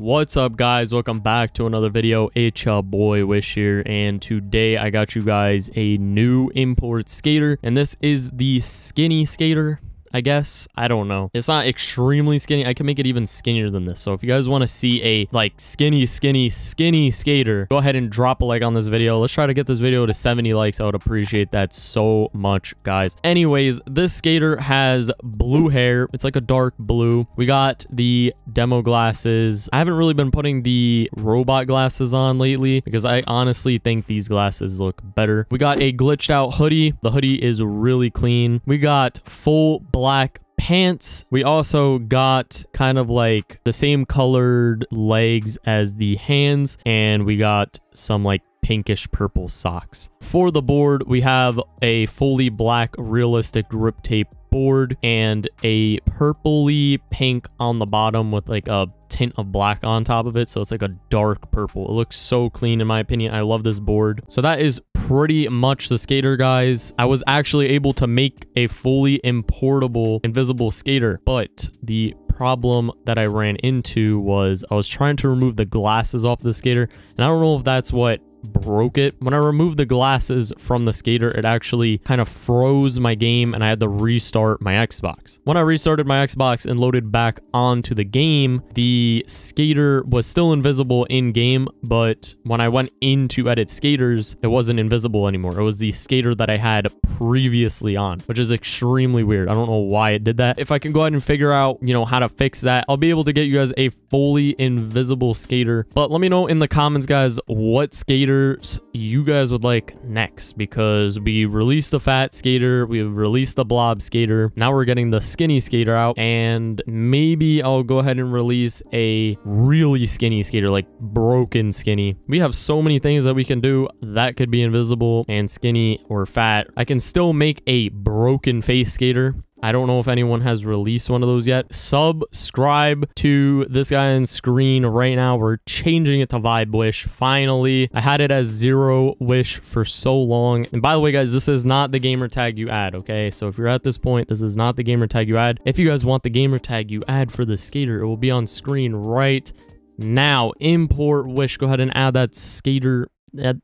What's up guys, welcome back to another video, it's your boy Wish here, and today I got you guys a new import skater, and this is the Skinny Skater I guess. I don't know. It's not extremely skinny. I can make it even skinnier than this. So if you guys want to see a like skinny, skinny, skinny skater, go ahead and drop a like on this video. Let's try to get this video to 70 likes. I would appreciate that so much, guys. Anyways, this skater has blue hair. It's like a dark blue. We got the demo glasses. I haven't really been putting the robot glasses on lately because I honestly think these glasses look better. We got a glitched out hoodie. The hoodie is really clean. We got full black pants. We also got kind of like the same colored legs as the hands and we got some like pinkish purple socks. For the board, we have a fully black realistic grip tape board and a purpley pink on the bottom with like a tint of black on top of it. So it's like a dark purple. It looks so clean in my opinion. I love this board. So that is pretty much the skater, guys. I was actually able to make a fully importable invisible skater, but the problem that I ran into was I was trying to remove the glasses off the skater, and I don't know if that's what broke it. When I removed the glasses from the skater, it actually kind of froze my game and I had to restart my Xbox. When I restarted my Xbox and loaded back onto the game, the skater was still invisible in game, but when I went in to edit skaters, it wasn't invisible anymore. It was the skater that I had previously on, which is extremely weird. I don't know why it did that. If I can go ahead and figure out, you know, how to fix that, I'll be able to get you guys a fully invisible skater. But let me know in the comments, guys, what skater you guys would like next because we released the fat skater, we released the blob skater, now we're getting the skinny skater out, and maybe I'll go ahead and release a really skinny skater, like broken skinny. We have so many things that we can do that could be invisible and skinny or fat. I can still make a broken face skater I don't know if anyone has released one of those yet. Subscribe to this guy on screen right now. We're changing it to Vibe Wish. Finally, I had it as Zero Wish for so long. And by the way, guys, this is not the gamer tag you add, okay? So if you're at this point, this is not the gamer tag you add. If you guys want the gamer tag you add for the skater, it will be on screen right now. Import Wish. Go ahead and add that skater. That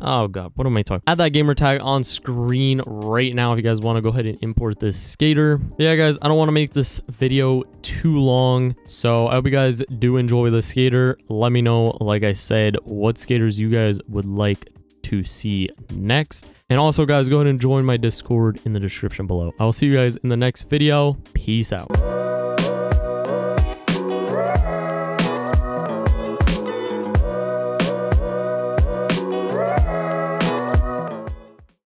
Oh god, what am I talking? Add that gamer tag on screen right now if you guys want to go ahead and import this skater. But yeah, guys, I don't want to make this video too long. So I hope you guys do enjoy the skater. Let me know, like I said, what skaters you guys would like to see next. And also, guys, go ahead and join my Discord in the description below. I will see you guys in the next video. Peace out.